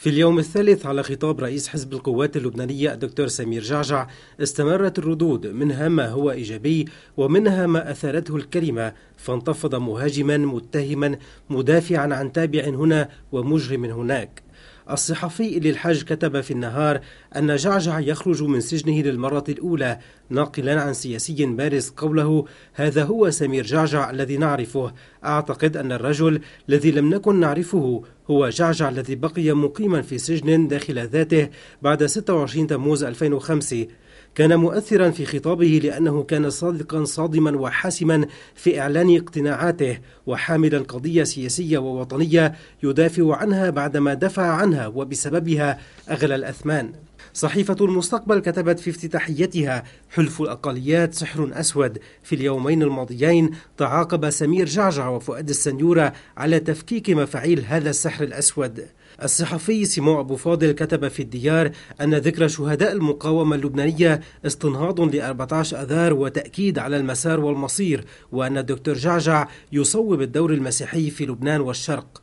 في اليوم الثالث على خطاب رئيس حزب القوات اللبنانية الدكتور سمير جعجع استمرت الردود منها ما هو إيجابي ومنها ما أثارته الكلمة فانتفض مهاجما متهما مدافعا عن تابع هنا ومجرم هناك الصحفي للحاج كتب في النهار أن جعجع يخرج من سجنه للمرة الأولى ناقلا عن سياسي بارز قوله هذا هو سمير جعجع الذي نعرفه أعتقد أن الرجل الذي لم نكن نعرفه هو جعجع الذي بقي مقيما في سجن داخل ذاته بعد 26 تموز 2005 كان مؤثرا في خطابه لأنه كان صادقا صادما وحاسما في إعلان اقتناعاته وحاملا قضية سياسية ووطنية يدافع عنها بعدما دفع عنها وبسببها أغلى الأثمان صحيفة المستقبل كتبت في افتتاحيتها حلف الأقليات سحر أسود في اليومين الماضيين تعاقب سمير جعجع وفؤاد السنيورة على تفكيك مفاعيل هذا السحر البحر الأسود الصحفي سيمو أبو فاضل كتب في الديار أن ذكرى شهداء المقاومة اللبنانية استنهاض ل 14 أذار وتأكيد على المسار والمصير وأن الدكتور جعجع يصوب الدور المسيحي في لبنان والشرق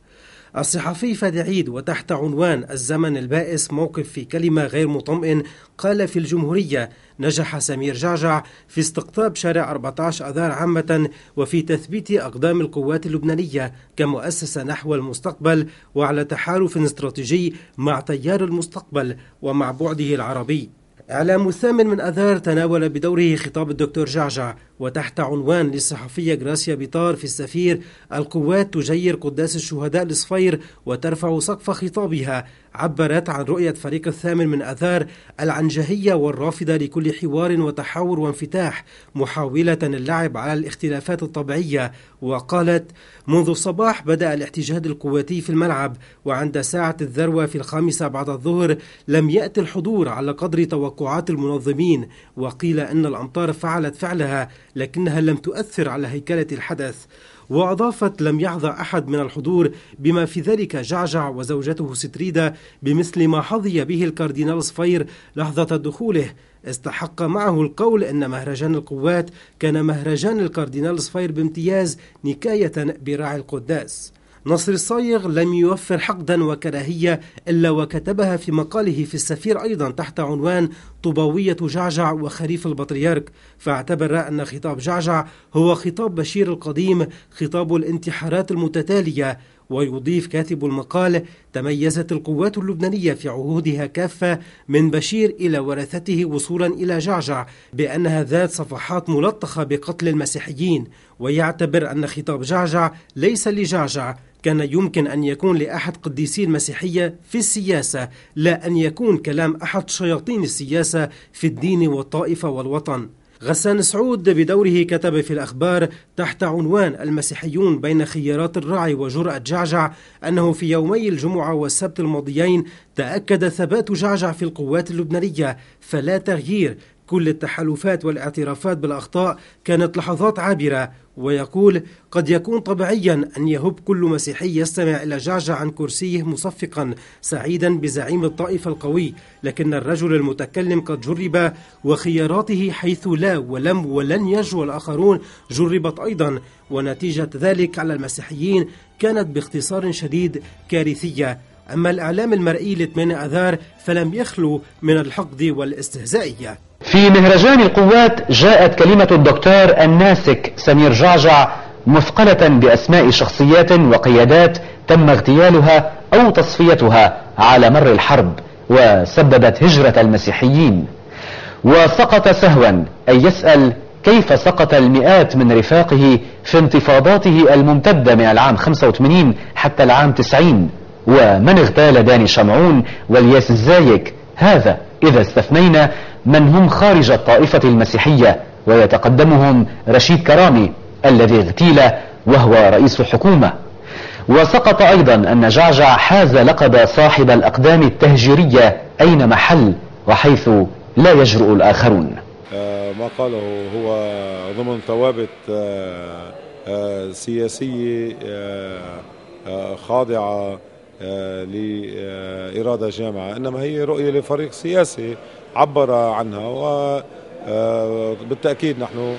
الصحفي فادي عيد وتحت عنوان الزمن البائس موقف في كلمة غير مطمئن قال في الجمهورية نجح سمير جعجع في استقطاب شارع 14 أذار عامة وفي تثبيت أقدام القوات اللبنانية كمؤسسة نحو المستقبل وعلى تحالف استراتيجي مع تيار المستقبل ومع بعده العربي إعلام الثامن من أذار تناول بدوره خطاب الدكتور جعجع وتحت عنوان للصحفية غراسيا بيطار في السفير القوات تجير قداس الشهداء لصفير وترفع سقف خطابها عبرت عن رؤية فريق الثامن من أذار العنجهية والرافضة لكل حوار وتحاور وانفتاح محاولة اللعب على الاختلافات الطبيعية وقالت منذ الصباح بدأ الاحتجاج القواتي في الملعب وعند ساعة الذروة في الخامسة بعد الظهر لم يأتي الحضور على قدر توقعات المنظمين وقيل أن الأمطار فعلت فعلها لكنها لم تؤثر على هيكلة الحدث وأضافت لم يحظى أحد من الحضور بما في ذلك جعجع وزوجته ستريدا بمثل ما حظي به الكاردينال صفير لحظة دخوله استحق معه القول أن مهرجان القوات كان مهرجان الكاردينال صفير بامتياز نكاية براعي القداس نصر الصايغ لم يوفر حقدا وكراهية إلا وكتبها في مقاله في السفير أيضا تحت عنوان طوباوية جعجع وخريف البطريرك فاعتبر أن خطاب جعجع هو خطاب بشير القديم خطاب الانتحارات المتتالية ويضيف كاتب المقال تميزت القوات اللبنانية في عهودها كافة من بشير إلى ورثته وصولا إلى جعجع بأنها ذات صفحات ملطخة بقتل المسيحيين ويعتبر أن خطاب جعجع ليس لجعجع كان يمكن أن يكون لأحد قديسي المسيحية في السياسة لا أن يكون كلام أحد شياطين السياسة في الدين والطائفة والوطن غسان سعود بدوره كتب في الأخبار تحت عنوان المسيحيون بين خيارات الرعي وجرأة جعجع أنه في يومي الجمعة والسبت الماضيين تأكد ثبات جعجع في القوات اللبنانية فلا تغيير كل التحالفات والاعترافات بالاخطاء كانت لحظات عابره ويقول قد يكون طبيعيا ان يهب كل مسيحي يستمع الى جعجع عن كرسيه مصفقا سعيدا بزعيم الطائفه القوي لكن الرجل المتكلم قد جرب وخياراته حيث لا ولم ولن يجوى الاخرون جربت ايضا ونتيجه ذلك على المسيحيين كانت باختصار شديد كارثيه أما الإعلام المرئي ل 8 أذار فلم يخلو من الحقد والاستهزائية في مهرجان القوات جاءت كلمة الدكتور الناسك سمير جعجع مثقلة بأسماء شخصيات وقيادات تم اغتيالها أو تصفيتها على مر الحرب وسببت هجرة المسيحيين وسقط سهوا أي يسأل كيف سقط المئات من رفاقه في انتفاضاته الممتدة من العام 85 حتى العام 90 ومن اغتال داني شمعون والياس الزايك هذا إذا استثنينا من هم خارج الطائفة المسيحية ويتقدمهم رشيد كرامي الذي اغتيل وهو رئيس حكومة وسقط أيضا أن جعجع حاز لقب صاحب الأقدام التهجيرية أين محل وحيث لا يجرؤ الآخرون آه، ما قاله هو ضمن ثوابت آه، آه، سياسية خاضعة لإرادة جامعة إنما هي رؤية لفريق سياسي عبر عنها وبالتأكيد آه، نحن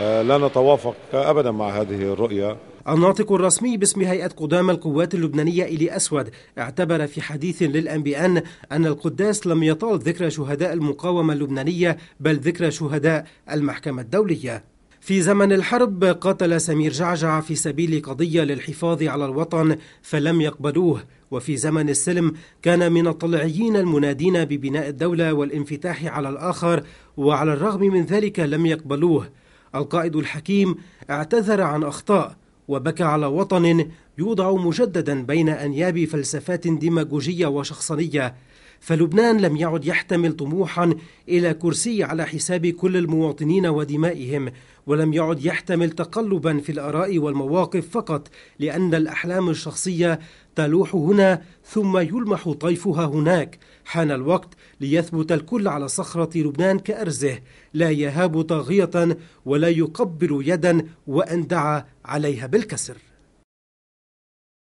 آه، لا نتوافق أبدا مع هذه الرؤية الناطق الرسمي باسم هيئة قدامى القوات اللبنانية إلي أسود اعتبر في حديث للأن بي أن أن القداس لم يطال ذكرى شهداء المقاومة اللبنانية بل ذكرى شهداء المحكمة الدولية في زمن الحرب قتل سمير جعجع في سبيل قضية للحفاظ على الوطن فلم يقبلوه وفي زمن السلم كان من الطلعيين المنادين ببناء الدولة والانفتاح على الآخر وعلى الرغم من ذلك لم يقبلوه القائد الحكيم اعتذر عن أخطاء وبكى على وطن يوضع مجددا بين أنياب فلسفات ديماغوجية وشخصنية فلبنان لم يعد يحتمل طموحا إلى كرسي على حساب كل المواطنين ودمائهم ولم يعد يحتمل تقلبا في الآراء والمواقف فقط لأن الأحلام الشخصية تلوح هنا ثم يلمح طيفها هناك حان الوقت ليثبت الكل على صخرة لبنان كأرزه لا يهاب طاغية ولا يقبل يدا وأن دعا عليها بالكسر